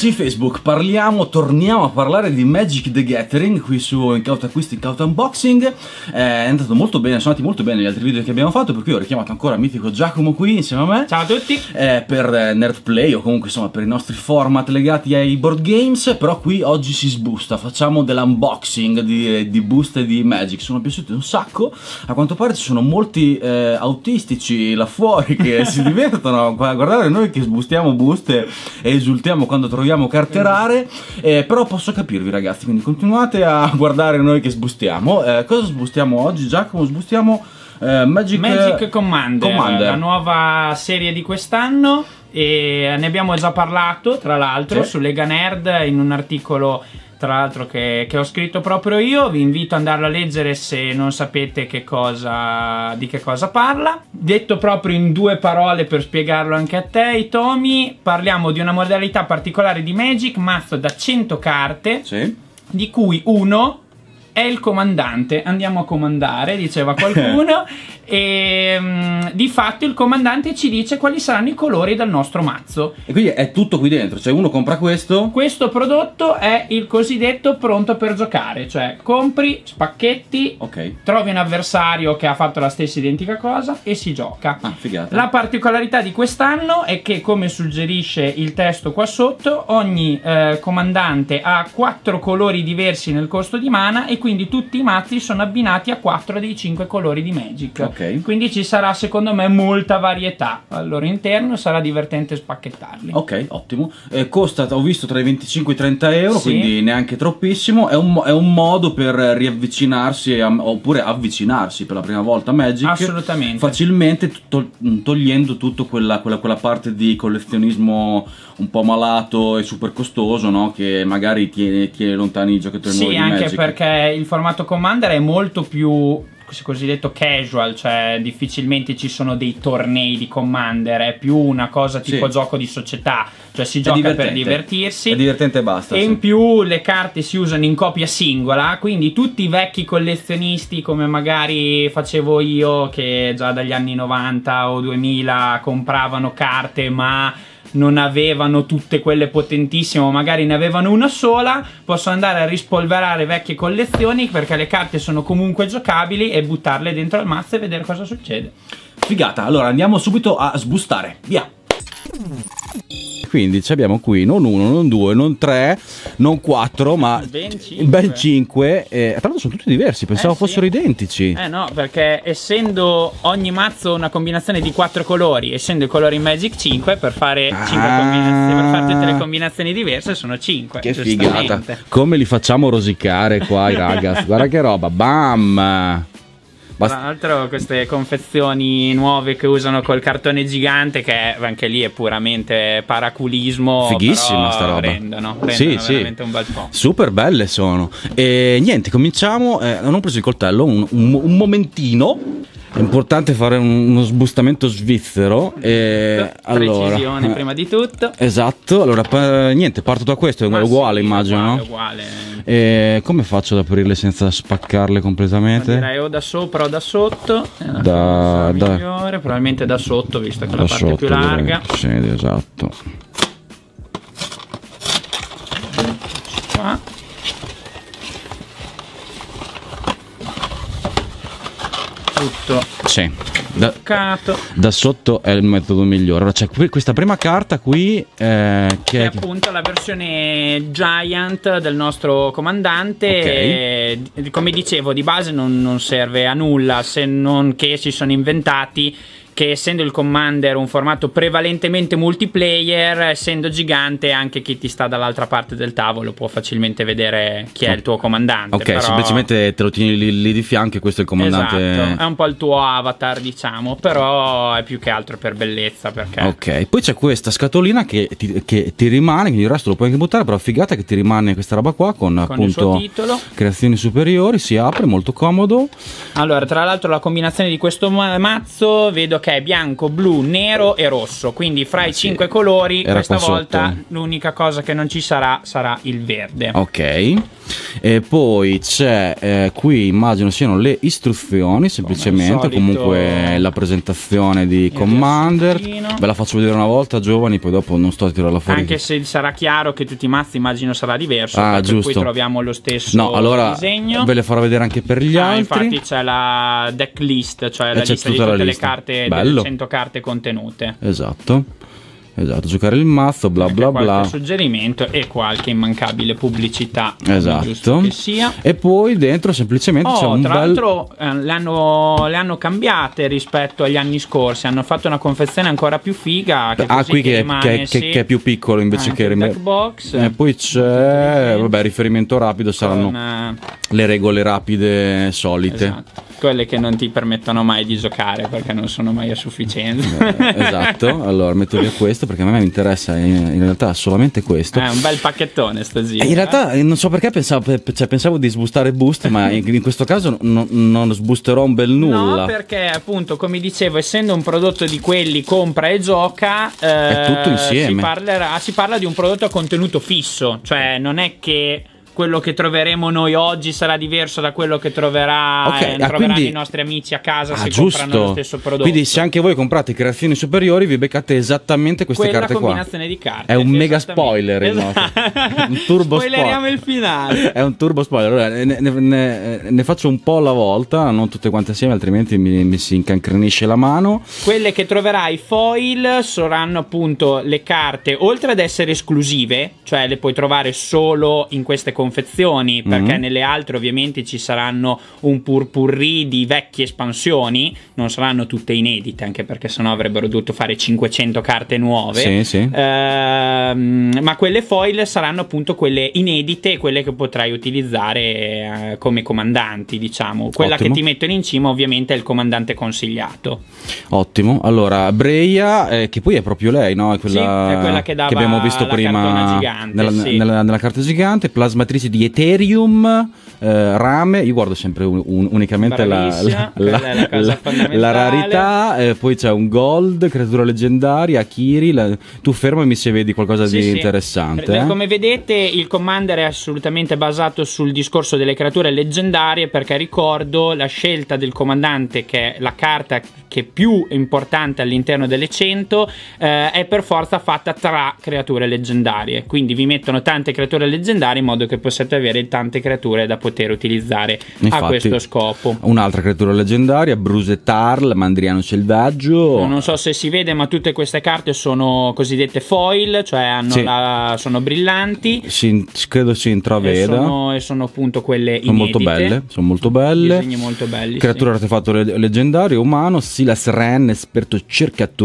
Amici Facebook, parliamo, torniamo a parlare di Magic the Gathering qui su Incauto Acquisti, Incauto Unboxing. Eh, è andato molto bene, sono andati molto bene gli altri video che abbiamo fatto, per cui ho richiamato ancora mitico Giacomo qui insieme a me. Ciao a tutti! Eh, per Nerdplay o comunque insomma per i nostri format legati ai board games, però qui oggi si sbusta, facciamo dell'unboxing di, di boost e di Magic. Sono piaciuti un sacco, a quanto pare ci sono molti eh, autistici là fuori che si divertono a guardare noi che sbustiamo buste e esultiamo quando troviamo dobbiamo carterare, eh, però posso capirvi ragazzi, quindi continuate a guardare noi che sbustiamo. Eh, cosa sbustiamo oggi Giacomo? Sbustiamo eh, Magic, Magic Commander, Commander, la nuova serie di quest'anno e ne abbiamo già parlato tra l'altro sì. su Lega Nerd in un articolo tra l'altro che, che, ho scritto proprio io, vi invito ad andarlo a leggere se non sapete che cosa, di che cosa parla. Detto proprio in due parole per spiegarlo anche a te, Itomi, parliamo di una modalità particolare di Magic, mazzo da 100 carte, sì. di cui uno è il comandante, andiamo a comandare, diceva qualcuno, e um, di fatto il comandante ci dice quali saranno i colori del nostro mazzo. E quindi è tutto qui dentro, cioè uno compra questo. Questo prodotto è il cosiddetto pronto per giocare, cioè compri, spacchetti, okay. trovi un avversario che ha fatto la stessa identica cosa e si gioca. Ah, figata. La particolarità di quest'anno è che, come suggerisce il testo qua sotto, ogni eh, comandante ha quattro colori diversi nel costo di mana e quindi tutti i mazzi sono abbinati a quattro dei cinque colori di Magic. Ok. Ok. Quindi ci sarà secondo me molta varietà al loro interno e sarà divertente spacchettarli. Ok, ottimo. Eh, costa, ho visto, tra i 25 e i 30 euro, sì. quindi neanche troppissimo. È un, è un modo per riavvicinarsi a, oppure avvicinarsi per la prima volta a Magic. Assolutamente. Facilmente to mm, togliendo tutta quella, quella, quella, parte di collezionismo un po' malato e super costoso, no? Che magari tiene, tiene lontani i giocatori sì, nuovi. Sì, anche perché il formato Commander è molto più cosiddetto casual, cioè difficilmente ci sono dei tornei di Commander, è più una cosa tipo sì. gioco di società, cioè si gioca per divertirsi. È divertente e basta. E sì. in più le carte si usano in copia singola, quindi tutti i vecchi collezionisti come magari facevo io che già dagli anni 90 o 2000 compravano carte ma non avevano tutte quelle potentissime, o magari ne avevano una sola, posso andare a rispolverare vecchie collezioni perché le carte sono comunque giocabili e buttarle dentro al mazzo e vedere cosa succede. Figata, allora andiamo subito a sbustare, via! Quindi abbiamo qui non uno, non due, non tre, non 4, ma ben 5. Bel 5 eh, tra l'altro sono tutti diversi, pensavo eh, fossero sì. identici. Eh no, perché essendo ogni mazzo una combinazione di 4 colori, essendo i colori Magic 5, per fare, ah. 5 combinazioni, per fare tutte le combinazioni diverse sono 5. Che figata. Come li facciamo rosicare qua i ragazzi. Guarda che roba. Bam! Bast- Tra l'altro queste confezioni nuove che usano col cartone gigante che anche lì è puramente paraculismo. Fighissima sta roba. Rendono, rendono sì, veramente sì. un bel po'. Super belle sono. E niente, cominciamo. Eh, non ho preso il coltello, un, un, un momentino. È importante fare un, uno sbustamento svizzero. E allora, Precisione prima eh, di tutto. Esatto, allora pa- eh, niente, parto da questo, è Ma uguale sì, immagino. Uguale, uguale. E come faccio ad aprirle senza spaccarle completamente? direi o da sopra o da sotto. Eh, da, da, migliore, probabilmente da sotto, visto che è la parte sotto, è più larga. Direi. Sì, esatto. Qua. tutto sì. da, da, sotto è il metodo migliore. Allora, c'è qui, questa prima carta qui, eh, che, che, è appunto la versione Giant del nostro comandante. Okay. E, come dicevo, di base non, non serve a nulla se non che si sono inventati che essendo il Commander un formato prevalentemente multiplayer, essendo gigante, anche chi ti sta dall'altra parte del tavolo può facilmente vedere chi è il tuo comandante. Ok, però... semplicemente te lo tieni lì, lì, di fianco e questo è il comandante. Esatto. È un po' il tuo avatar, diciamo, però è più che altro per bellezza. Perché... Ok, poi c'è questa scatolina che ti, che ti rimane, quindi il resto lo puoi anche buttare, però figata che ti rimane questa roba qua con, con appunto creazioni superiori, si apre, molto comodo. Allora, tra l'altro la combinazione di questo mazzo vedo che ok, bianco, blu, nero e rosso. Quindi fra i cinque colori, Era questa volta sotto. l'unica cosa che non ci sarà sarà il verde. Ok. E poi c'è eh, qui immagino siano le istruzioni, semplicemente comunque la presentazione di Commander. Ve la faccio vedere una volta, giovani, poi dopo non sto a tirarla fuori. Anche se sarà chiaro che tutti i mazzi immagino sarà diverso, ah, giusto. qui troviamo lo stesso no, allora, disegno. Ve le farò vedere anche per gli ah, altri. Infatti c'è la deck list, cioè e la lista di tutte le lista. carte Bello. Bello. 100 carte contenute. Esatto. Esatto, giocare il mazzo, bla bla qualche bla. suggerimento e qualche immancabile pubblicità. Esatto. E poi dentro semplicemente oh, c'è un tra bel... l'altro eh, le, hanno, le, hanno, cambiate rispetto agli anni scorsi, hanno fatto una confezione ancora più figa. Che ah, qui che, rimane, che, sì. che, è più piccolo invece Anche che rimane... box. E eh, poi c'è, vabbè, riferimento rapido saranno una... Eh, le regole rapide solite. Esatto quelle che non ti permettono mai di giocare perché non sono mai a sufficienza. Eh, esatto, allora metto via questo perché a me mi interessa in, in realtà solamente questo. Ah, è un bel pacchettone stasera. Eh, in realtà eh. non so perché pensavo, cioè, pensavo di sbustare Boost, ma in, in questo caso no, non sbusterò un bel nulla. No, perché appunto, come dicevo, essendo un prodotto di quelli compra e gioca, eh, si, parlerà, si parla di un prodotto a contenuto fisso, cioè non è che quello che troveremo noi oggi sarà diverso da quello che troverà, okay, eh, ah, troveranno quindi... i nostri amici a casa ah, se giusto. comprano lo stesso prodotto. Quindi se anche voi comprate creazioni superiori vi beccate esattamente queste Quella carte qua. È una combinazione Di carte, è un cioè, mega spoiler il esatto. un turbo Spoileriamo spoiler. il finale. è un turbo spoiler. Allora, ne, ne, ne, faccio un po' alla volta, non tutte quante assieme, altrimenti mi, mi si incancrenisce la mano. Quelle che troverai foil saranno appunto le carte, oltre ad essere esclusive, cioè le puoi trovare solo in queste conferenze confezioni, perché mm-hmm. nelle altre ovviamente ci saranno un purpurri di vecchie espansioni, non saranno tutte inedite, anche perché sennò avrebbero dovuto fare 500 carte nuove. Sì, sì. Ehm, ma quelle foil saranno appunto quelle inedite, quelle che potrai utilizzare eh, come comandanti, diciamo. Quella Ottimo. che ti mettono in cima ovviamente è il comandante consigliato. Ottimo. Allora, Breia, eh, che poi è proprio lei, no? È quella, sì, è quella che, che, abbiamo visto prima gigante, nella, sì. nella, nella, carta gigante, plasmatrice produttrici di Ethereum, eh, Rame, io guardo sempre un, un, unicamente la, la, la, la, rarità, eh, poi c'è un Gold, creatura leggendaria, Kiri, tu fermami se vedi qualcosa sì, di sì. interessante. Eh? Come vedete il Commander è assolutamente basato sul discorso delle creature leggendarie perché ricordo la scelta del comandante che è la carta che è più importante all'interno delle 100 eh, è per forza fatta tra creature leggendarie, quindi vi mettono tante creature leggendarie in modo che che possiate avere tante creature da poter utilizzare Infatti, a questo scopo. Un'altra creatura leggendaria, Bruse Tarl, Mandriano Selvaggio. Non so se si vede, ma tutte queste carte sono cosiddette foil, cioè sì. la, sono brillanti. Si, credo si intraveda. E sono, e sono appunto quelle sono molto belle. Sono molto belle. Disegni molto belli. Creatura sì. artefatto leggendario, umano, Silas Ren, esperto cercatore.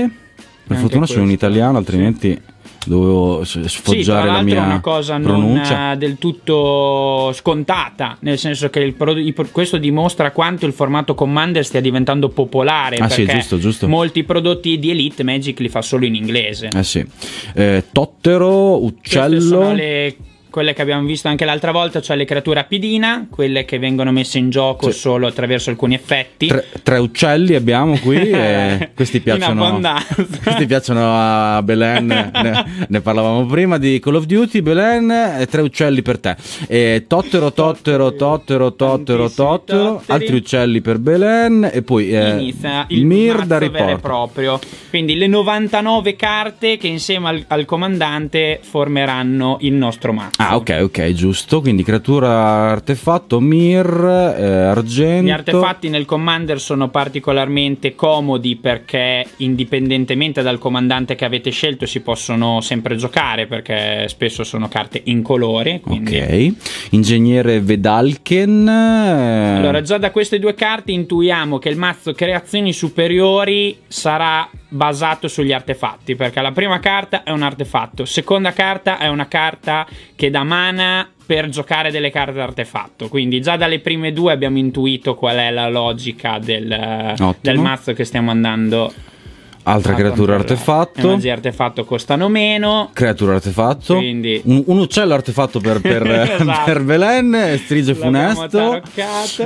Per Anche fortuna questo. sono in italiano, altrimenti. Sì dovevo sfoggiare sì, la mia è una cosa pronuncia. non del tutto scontata, nel senso che il, questo dimostra quanto il formato Commander stia diventando popolare ah, sì, giusto, giusto. molti prodotti di Elite Magic li fa solo in inglese. Ah, sì. eh, tottero, uccello. Queste sono le quelle che abbiamo visto anche l'altra volta, cioè le creature rapidina, quelle che vengono messe in gioco sì. solo attraverso alcuni effetti. Tre, tre uccelli abbiamo qui e questi piacciono, questi piacciono a Belen, ne, ne, parlavamo prima di Call of Duty, Belen, eh, tre uccelli per te. E tottero, tottero, tottero, tottero, tottero, altri uccelli per Belen e poi eh, il Mir da proprio. Quindi le 99 carte che insieme al, al comandante formeranno il nostro mazzo. Ah, ok, ok, giusto. Quindi creatura artefatto, Mir, eh, argento. Gli artefatti nel commander sono particolarmente comodi perché indipendentemente dal comandante che avete scelto si possono sempre giocare perché spesso sono carte in colore. Quindi... Ok. Ingegnere Vedalken. Eh... Allora, già da queste due carte intuiamo che il mazzo creazioni superiori sarà basato sugli artefatti perché la prima carta è un artefatto, seconda carta è una carta che da mana per giocare delle carte artefatto. Quindi già dalle prime due abbiamo intuito qual è la logica del, del mazzo che stiamo andando Altra ah, creatura artefatto. Magia artefatto costano meno. Creatura artefatto. Quindi... Un, un uccello artefatto per, per, eh, esatto. per Belen. Strige funesto.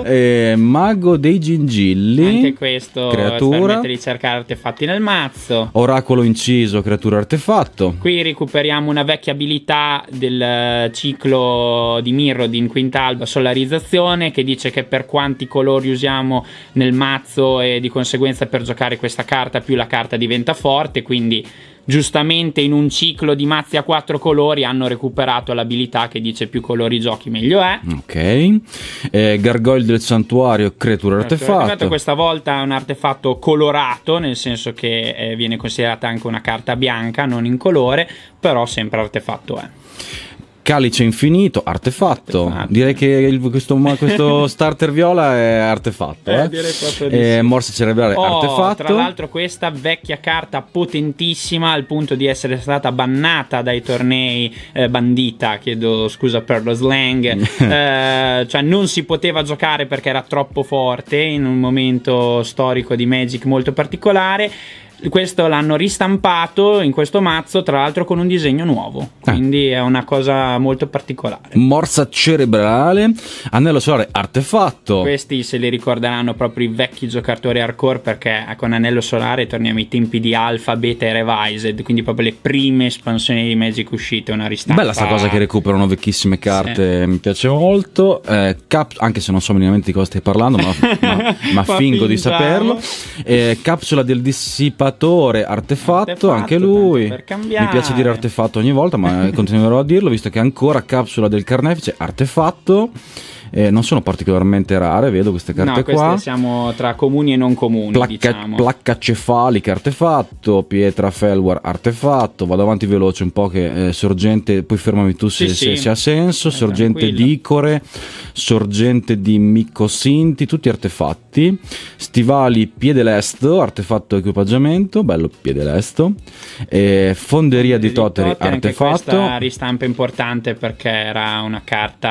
Eh, mago dei gingilli. Anche questo. Creatura. di cercare artefatti nel mazzo. Oracolo inciso, creatura artefatto. Qui recuperiamo una vecchia abilità del eh, ciclo di in Quintalba, Solarizzazione, che dice che per quanti colori usiamo nel mazzo e di conseguenza per giocare questa carta più la carta carta diventa forte, quindi giustamente in un ciclo di mazzi a quattro colori hanno recuperato l'abilità che dice più colori giochi meglio è. Ok. Eh, Gargoyle del santuario, creatura ecco, artefatto. artefatto. Questa volta è un artefatto colorato, nel senso che eh, viene considerata anche una carta bianca, non in colore, però sempre artefatto è. Calice infinito, artefatto. artefatto. Direi che il, questo, questo, starter viola è artefatto. Eh? eh? eh morsa cerebrale oh, artefatto. Tra l'altro, questa vecchia carta potentissima al punto di essere stata bannata dai tornei. Eh, bandita, chiedo scusa per lo slang. eh, cioè, non si poteva giocare perché era troppo forte in un momento storico di Magic molto particolare questo l'hanno ristampato in questo mazzo, tra l'altro con un disegno nuovo. Ah. Quindi ah. è una cosa molto particolare. Morsa cerebrale, anello solare artefatto. Questi se li ricorderanno proprio i vecchi giocatori hardcore perché con anello solare torniamo ai tempi di Alpha, Beta e Revised, quindi proprio le prime espansioni di Magic uscite, una ristampa. Bella sta cosa che recuperano vecchissime carte, sì. mi piace molto. Eh, cap- anche se non so minimamente di cosa stai parlando, ma, ma, ma fingo di saperlo. Eh, capsula del dissipato Relatore artefatto, artefatto anche lui. Mi piace dire artefatto ogni volta, ma continuerò a dirlo, visto che ancora capsula del carnefice, artefatto eh, non sono particolarmente rare, vedo queste carte no, queste qua. siamo tra comuni e non comuni. Placca, diciamo. placca cefalica artefatto, pietra felwar artefatto, vado avanti veloce un po' che eh, sorgente, poi fermami tu se, sì, se, sì. se ha senso, eh, sorgente di Icore, sorgente di Micosinti, tutti artefatti, stivali piedelesto, artefatto equipaggiamento, bello piedelesto, eh, fonderia di, Toteri, artefatto. Questa ristampa importante perché era una carta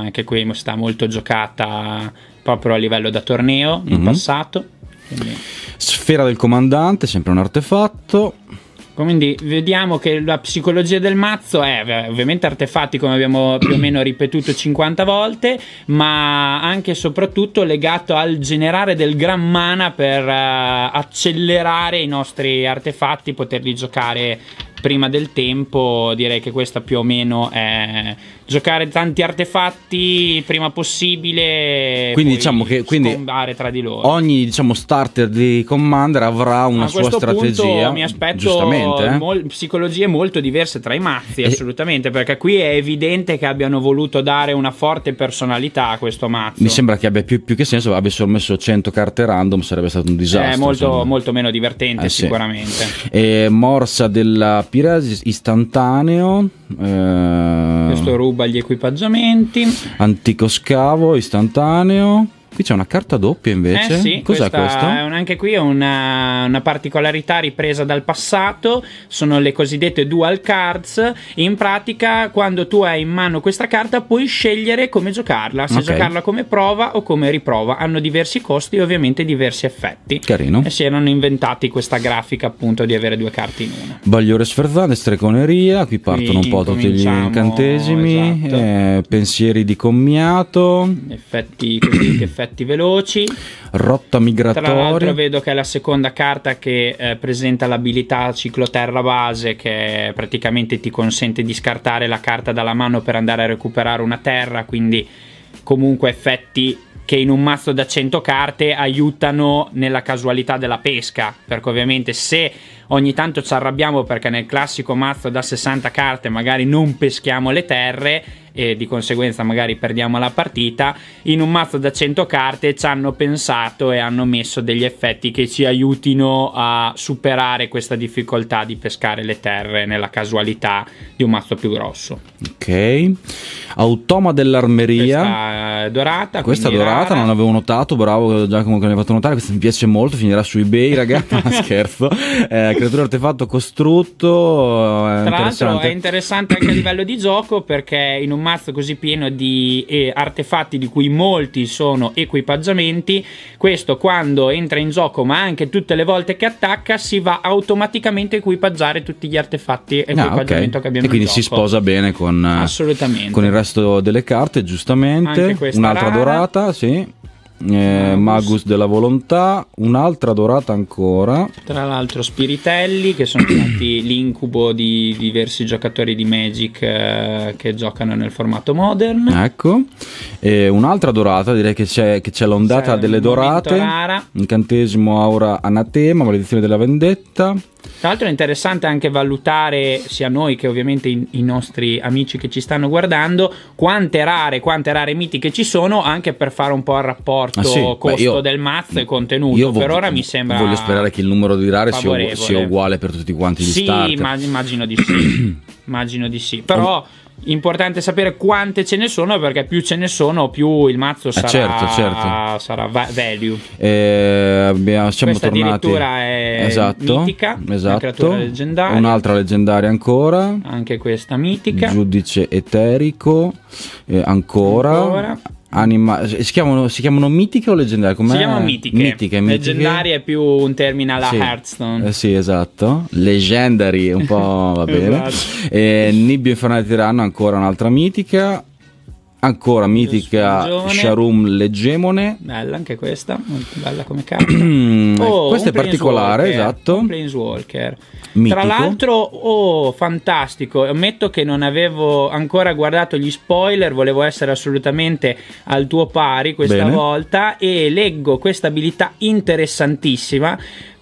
anche qui mostrata molto giocata proprio a livello da torneo in mm-hmm. passato. Quindi. Sfera del comandante, sempre un artefatto. Quindi vediamo che la psicologia del mazzo è eh, ovviamente artefatti come abbiamo più o meno ripetuto 50 volte, ma anche e soprattutto legato al generare del gran mana per uh, accelerare i nostri artefatti, poterli giocare prima del tempo. Direi che questa più o meno è giocare tanti artefatti prima possibile. Quindi diciamo che quindi tra di loro. Ogni diciamo, starter di Commander avrà una A sua strategia. mi aspetto eh? mol- psicologie molto diverse tra i mazzi, e- assolutamente, perché qui è evidente che abbiano voluto dare una forte personalità a questo mazzo. Mi sembra che abbia più, più che senso, avessero messo 100 carte random sarebbe stato un disastro. È molto, molto meno divertente eh, sicuramente. Sì. E morsa della Pirasis istantaneo. Eh... Questo rubo ruba gli equipaggiamenti. Antico scavo istantaneo. Qui c'è una carta doppia invece. Eh sì, Cos'è questa? questa? Un, anche qui è una, una, particolarità ripresa dal passato. Sono le cosiddette dual cards. In pratica, quando tu hai in mano questa carta, puoi scegliere come giocarla. Se okay. giocarla come prova o come riprova. Hanno diversi costi e ovviamente diversi effetti. Carino. Eh e si erano inventati questa grafica appunto di avere due carte in una. Bagliore sferzante, streconeria. Qui partono qui un po' tutti gli incantesimi. Esatto. Eh, pensieri di commiato. Effetti così, effetti effetti veloci. Rotta migratoria. Tra l'altro vedo che è la seconda carta che eh, presenta l'abilità cicloterra base che praticamente ti consente di scartare la carta dalla mano per andare a recuperare una terra, quindi comunque effetti che in un mazzo da 100 carte aiutano nella casualità della pesca, perché ovviamente se ogni tanto ci arrabbiamo perché nel classico mazzo da 60 carte magari non peschiamo le terre, e di conseguenza magari perdiamo la partita, in un mazzo da 100 carte ci hanno pensato e hanno messo degli effetti che ci aiutino a superare questa difficoltà di pescare le terre nella casualità di un mazzo più grosso. Ok, automa dell'armeria. Questa dorata. Questa dorata rara. non avevo notato, bravo Giacomo che l'hai fatto notare, questa mi piace molto, finirà su eBay ragazzi, scherzo. Eh, creatura artefatto costrutto. È eh, Tra l'altro è interessante anche a livello di gioco perché in un mazzo mazzo così pieno di eh, artefatti di cui molti sono equipaggiamenti, questo quando entra in gioco ma anche tutte le volte che attacca si va automaticamente a equipaggiare tutti gli artefatti e ah, okay. che abbiamo E quindi si sposa bene con, eh, con, il resto delle carte, giustamente. Un'altra rara. dorata, sì eh, Magus della Volontà, un'altra dorata ancora. Tra l'altro Spiritelli, che sono stati l'incubo di diversi giocatori di Magic eh, che giocano nel formato modern. Ecco, e un'altra dorata, direi che c'è, che c'è l'ondata c'è delle dorate. Rara. Incantesimo, aura, anatema, maledizione della vendetta. Tra l'altro è interessante anche valutare, sia noi che ovviamente i, i, nostri amici che ci stanno guardando, quante rare, quante rare mitiche ci sono, anche per fare un po' il rapporto ah, sì. costo Beh, io, del mazzo e contenuto. per ora mi sembra. Voglio sperare che il numero di rare sia, sia, uguale per tutti quanti gli sì, Sì, immagino di sì. immagino di sì. Però. Importante sapere quante ce ne sono perché più ce ne sono più il mazzo eh, sarà, ah, certo, certo. sarà value. Eh, abbiamo, siamo Questa tornati. addirittura è esatto, mitica, esatto. leggendaria. Un'altra leggendaria ancora. Anche questa mitica. Giudice eterico eh, ancora. ancora. Anima- si, chiamano, si, chiamano, mitiche o leggendarie? Com'è? Si chiamano mitiche. mitiche, mitiche. è più un termine alla sì. Hearthstone. Eh, sì, esatto. Legendary, un po' va bene. esatto. Eh, e Nibbio Infernale Tiranno, ancora un'altra mitica. Ancora mitica Sharum Leggemone. Bella anche questa, molto bella come carta. oh, ecco, questa è particolare, Walker, esatto. Un Planeswalker. Tra l'altro, oh, fantastico. Ammetto che non avevo ancora guardato gli spoiler, volevo essere assolutamente al tuo pari questa Bene. volta e leggo questa abilità interessantissima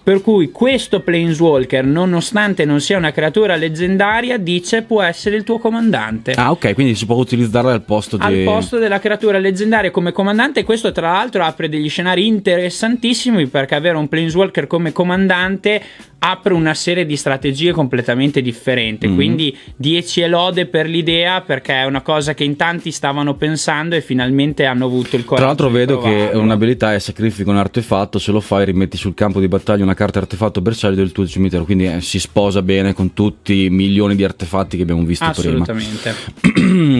per cui questo Planeswalker, nonostante non sia una creatura leggendaria, dice può essere il tuo comandante. Ah, ok, quindi si può utilizzarlo al posto di... Al posto della creatura leggendaria come comandante. Questo, tra l'altro, apre degli scenari interessantissimi perché avere un Planeswalker come comandante apre una serie di strategie completamente differente. Mm. Mm-hmm. Quindi 10 e lode per l'idea perché è una cosa che in tanti stavano pensando e finalmente hanno avuto il coraggio. Tra l'altro vedo che un'abilità è sacrifica un artefatto, se lo fai rimetti sul campo di battaglia una carta artefatto bersaglio del tuo cimitero, quindi eh, si sposa bene con tutti i milioni di artefatti che abbiamo visto prima. Assolutamente.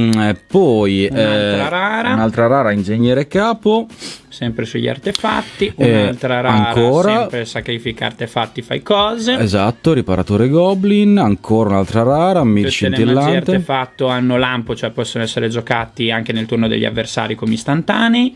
Eh, poi eh, un'altra, eh, rara. un'altra rara, ingegnere capo sempre sugli artefatti, eh, un'altra eh, rara, ancora, sempre sacrifica artefatti, fai cose. Esatto, riparatore goblin, ancora un'altra rara, mir scintillante. Tutte artefatti hanno lampo, cioè possono essere giocati anche nel turno degli avversari come istantanei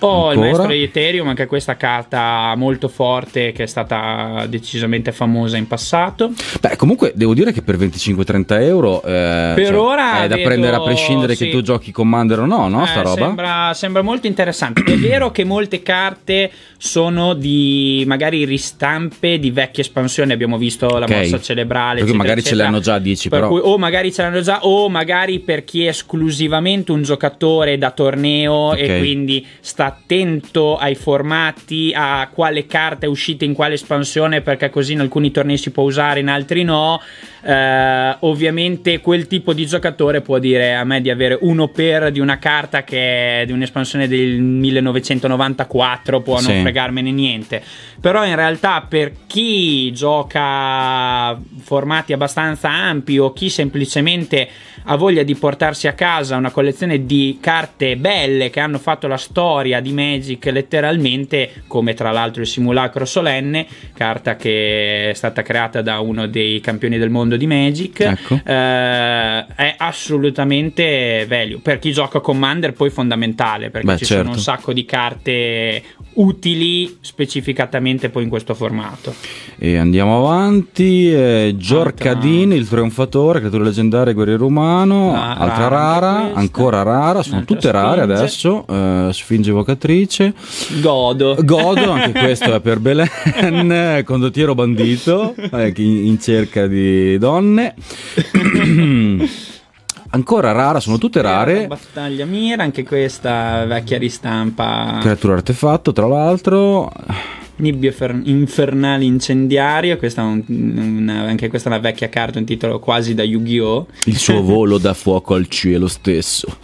po' Ancora? il maestro di Ethereum, anche questa carta molto forte che è stata decisamente famosa in passato. Beh, comunque devo dire che per 25-30 euro eh, per cioè, ora è da vedo, prendere a prescindere sì. che tu giochi Commander o no, no? Eh, sta roba? Sembra, sembra molto interessante. è vero che molte carte sono di magari ristampe di vecchie espansioni, abbiamo visto la okay. mossa cerebrale. Perché magari eccetera. ce l'hanno già 10 per però. Cui, o magari ce l'hanno già, o magari per chi è esclusivamente un giocatore da torneo okay. e quindi sta attento ai formati, a quale carta è uscita in quale espansione, perché così in alcuni tornei si può usare, in altri no. Eh, ovviamente quel tipo di giocatore può dire a me di avere uno per di una carta che è di un'espansione del 1994, può sì. non fregarmene niente. Però in realtà per chi gioca formati abbastanza ampi o chi semplicemente ha voglia di portarsi a casa una collezione di carte belle che hanno fatto la storia di Magic letteralmente, come tra l'altro il simulacro solenne, carta che è stata creata da uno dei campioni del mondo di Magic, ecco. eh, è assolutamente value. Per chi gioca Commander poi fondamentale, perché Beh, ci certo. sono un certo. sacco di carte utili specificatamente poi in questo formato. E andiamo avanti, eh, il trionfatore, creatore leggendario guerriero umano, ah, altra rara, rara ancora rara, sono tutte sfinge. rare adesso, eh, Sfinge evocatrice. Godo. Godo, anche questo è per Belen, condottiero bandito, eh, in cerca di donne. ancora rara, sono tutte rare. Battaglia Mira, anche questa vecchia ristampa. Creatura artefatto, tra l'altro. Nibbio infernale incendiario, questa un, una, anche questa è una vecchia carta, un titolo quasi da Yu-Gi-Oh! Il suo volo da fuoco al cielo stesso.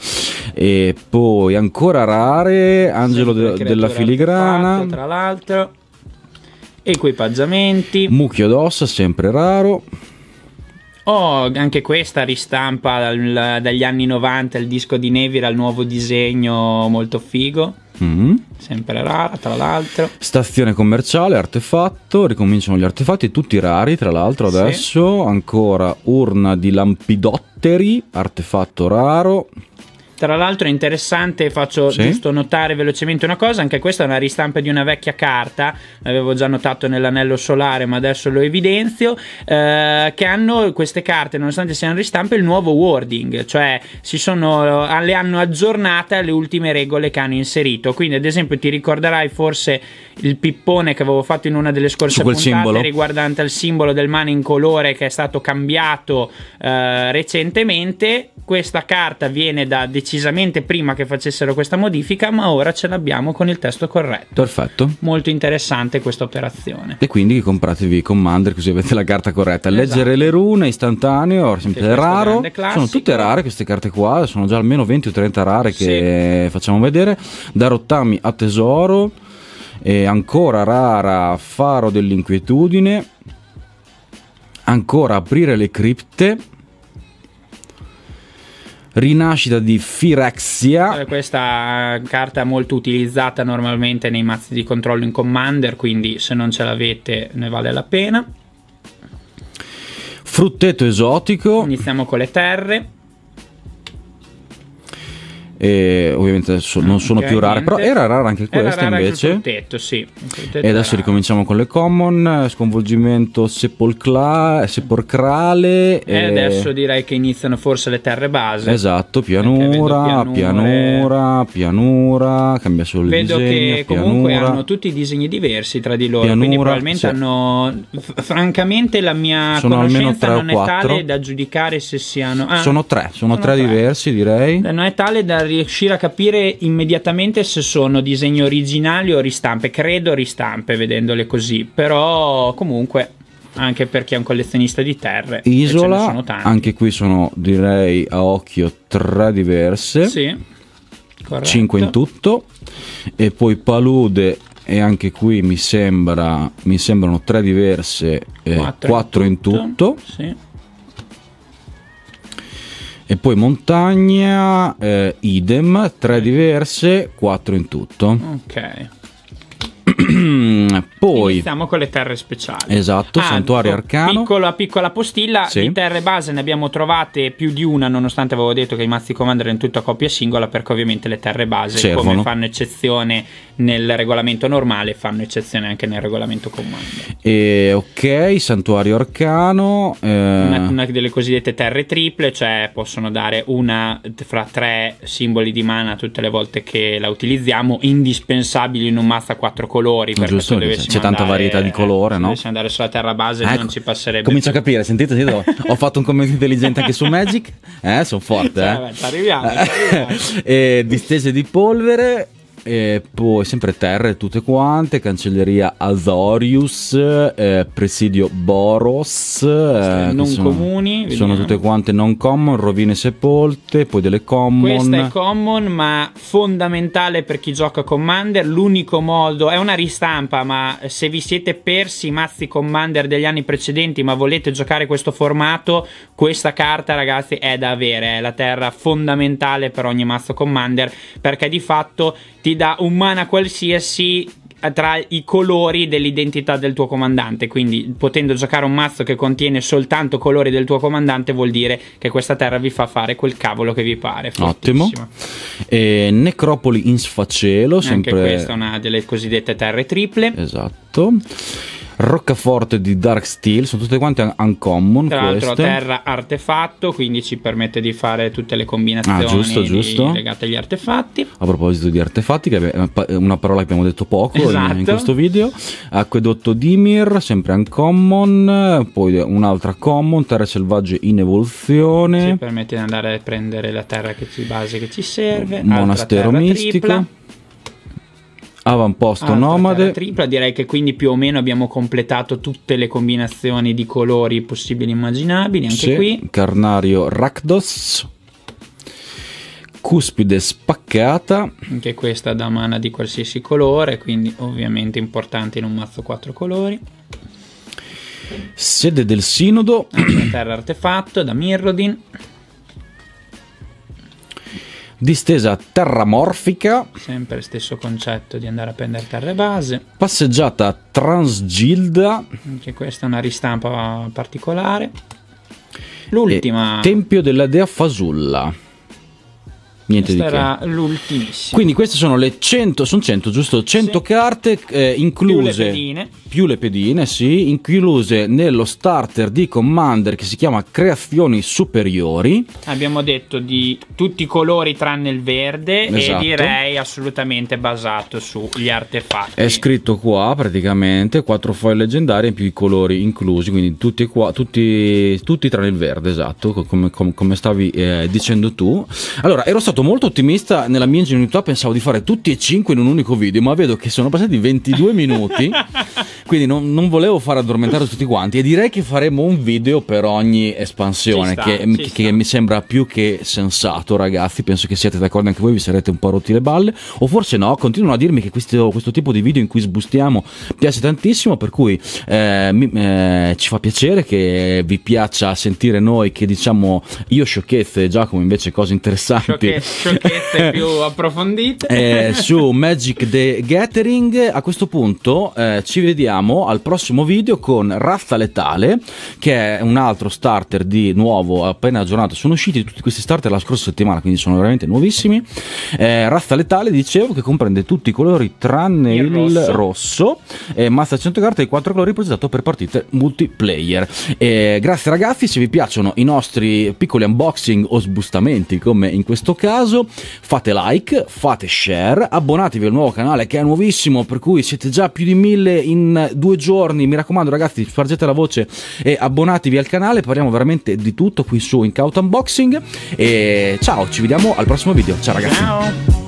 E poi ancora rare, Angelo de, della Filigrana. tra l'altro, equipaggiamenti. Mucchio d'ossa, sempre raro oh, anche questa ristampa dal, dagli anni 90, il disco di Nevira, il nuovo disegno molto figo. Mm-hmm. Sempre rara, tra l'altro. Stazione commerciale, artefatto, ricominciano gli artefatti, tutti rari, tra l'altro adesso. Sì. Ancora urna di lampidotteri, artefatto raro. Tra l'altro è interessante, faccio sì? giusto notare velocemente una cosa, anche questa è una ristampa di una vecchia carta, l'avevo già notato nell'anello solare ma adesso lo evidenzio, eh, che hanno queste carte, nonostante siano ristampe, il nuovo wording, cioè sono, le hanno aggiornate alle ultime regole che hanno inserito. Quindi ad esempio ti ricorderai forse il pippone che avevo fatto in una delle scorse puntate simbolo. riguardante il simbolo del mano in colore che è stato cambiato eh, recentemente, questa carta viene da decisamente prima che facessero questa modifica, ma ora ce l'abbiamo con il testo corretto. Perfetto. Molto interessante questa operazione. E quindi compratevi Commander così avete la carta corretta. Esatto. Leggere le rune istantaneo, sempre raro. Sono tutte rare queste carte qua, sono già almeno 20 o 30 rare che sì. facciamo vedere. Da rottami a tesoro. E ancora rara faro dell'inquietudine ancora aprire le cripte Rinascita di Firaxia. Eh, questa eh, carta è molto utilizzata normalmente nei mazzi di controllo in Commander, quindi se non ce l'avete ne vale la pena. Frutteto esotico. Iniziamo con le terre e ovviamente non sono più rare, però era rara anche questa rara invece. Anche tetto, sì. e adesso rara. ricominciamo con le common, sconvolgimento sepolcla, sepolcrale. E, e, adesso direi che iniziano forse le terre base. Esatto, pianura, pianure... pianura, pianura, cambia solo il Vedo disegno. Vedo che comunque pianura. hanno tutti i disegni diversi tra di loro, pianura, quindi probabilmente sì. hanno... francamente la mia sono conoscenza non è tale da giudicare se siano... Ah, sono tre, sono, sono tre, tre diversi direi. Non è tale da riuscire a capire immediatamente se sono disegni originali o ristampe. Credo ristampe vedendole così, però comunque anche per chi è un collezionista di terre. Isola, anche qui sono direi a occhio tre diverse. Sì. Corretto. 5 in tutto e poi palude e anche qui mi sembra mi sembrano tre diverse eh, quattro, eh, in tutto, in tutto. Sì e poi montagna, eh, idem, tre diverse, quattro in tutto. Ok. Poi iniziamo con le terre speciali. Esatto, ah, santuario arcano. Piccola, piccola postilla sì. di terre base ne abbiamo trovate più di una, nonostante avevo detto che i mazzi commander in tutta coppia singola, perché ovviamente le terre base, Servono. come fanno eccezione nel regolamento normale, fanno eccezione anche nel regolamento commander. ok, santuario arcano. Eh... Una, una delle cosiddette terre triple, cioè possono dare una fra tre simboli di mana tutte le volte che la utilizziamo, indispensabili in un mazzo a quattro colori colori perché Giusto, c'è tanta varietà di colore, eh, no? Se andare sulla terra base ecco, non ci passerebbe. Comincio più. a capire, sentite, sentite ho fatto un commento intelligente anche su Magic. Eh, sono forte, eh. Vabbè, arriviamo, arriviamo. e distese di polvere e poi sempre terre tutte quante, cancelleria Azorius, eh, presidio Boros, eh, non sono, comuni, sono tutte quante non common, rovine sepolte, poi delle common. Questa è common, ma fondamentale per chi gioca Commander, l'unico modo è una ristampa, ma se vi siete persi i mazzi Commander degli anni precedenti, ma volete giocare questo formato, questa carta ragazzi è da avere, è la terra fondamentale per ogni mazzo Commander, perché di fatto ti guida umana qualsiasi eh, tra i colori dell'identità del tuo comandante. Quindi, potendo giocare un mazzo che contiene soltanto colori del tuo comandante, vuol dire che questa terra vi fa fare quel cavolo che vi pare. Ottimo. E Necropoli in sfacelo. Sempre... Anche questa è una delle cosiddette terre triple. Esatto. Roccaforte di Dark Steel, sono tutte quante uncommon. Tra queste. l'altro terra artefatto, quindi ci permette di fare tutte le combinazioni ah, giusto, giusto. legate agli artefatti. A proposito di artefatti, che è una parola che abbiamo detto poco esatto. in, questo video. Acquedotto Dimir, sempre uncommon, poi un'altra common, terre selvagge in evoluzione. Ci permette di andare a prendere la terra che ci, base che ci serve. Monastero mistico. Tripla. Avamposto Altra nomade. Tripla, direi che quindi più o meno abbiamo completato tutte le combinazioni di colori possibili e immaginabili. Anche sì, qui. Carnario Rakdos. Cuspide spaccata. Anche questa da mana di qualsiasi colore, quindi ovviamente importante in un mazzo 4 colori. Sede del Sinodo. Terra artefatto da Mirrodin distesa terramorfica. Sempre stesso concetto di andare a prendere terre base. Passeggiata transgilda. Anche questa è una ristampa particolare. L'ultima. Tempio della dea Fasulla Niente Questa di era che. l'ultimissima. Quindi queste sono le 100, sono 100 giusto? 100 sì. carte eh, incluse. Più le pedine. Più le pedine, sì, incluse nello starter di Commander che si chiama Creazioni Superiori. Abbiamo detto di tutti i colori tranne il verde esatto. e direi assolutamente basato sugli artefatti. È scritto qua praticamente, 4 foil leggendarie più i colori inclusi, quindi tutti, qua, tutti, tutti tranne il verde, esatto, come, come, come stavi eh, dicendo tu. Allora, ero stato stato molto ottimista nella mia ingenuità, pensavo di fare tutti e cinque in un unico video, ma vedo che sono passati 22 minuti, quindi non, non volevo far addormentare tutti quanti e direi che faremo un video per ogni espansione, sta, che, che, che mi sembra più che sensato ragazzi, penso che siate d'accordo anche voi, vi sarete un po' rotti le balle, o forse no, continuano a dirmi che questo, questo tipo di video in cui sbustiamo piace tantissimo, per cui eh, mi, eh, ci fa piacere che vi piaccia sentire noi che diciamo io sciocchezze, Giacomo invece cose interessanti sciocchezze più approfondite. Eh, su Magic the Gathering, a questo punto eh, ci vediamo al prossimo video con Razza Letale, che è un altro starter di nuovo appena aggiornato. Sono usciti tutti questi starter la scorsa settimana, quindi sono veramente nuovissimi. Eh, Razza Letale, dicevo, che comprende tutti i colori tranne il, il rosso, rosso mazza 100 carte di 4 colori progettato per partite multiplayer. grazie ragazzi, se vi piacciono i nostri piccoli unboxing o sbustamenti come in questo caso, caso fate like, fate share, abbonatevi al nuovo canale che è nuovissimo, per cui siete già più di mille in due giorni. Mi raccomando ragazzi, spargete la voce e abbonatevi al canale, parliamo veramente di tutto qui su Incaut Unboxing e ciao, ci vediamo al prossimo video. Ciao ragazzi. Ciao.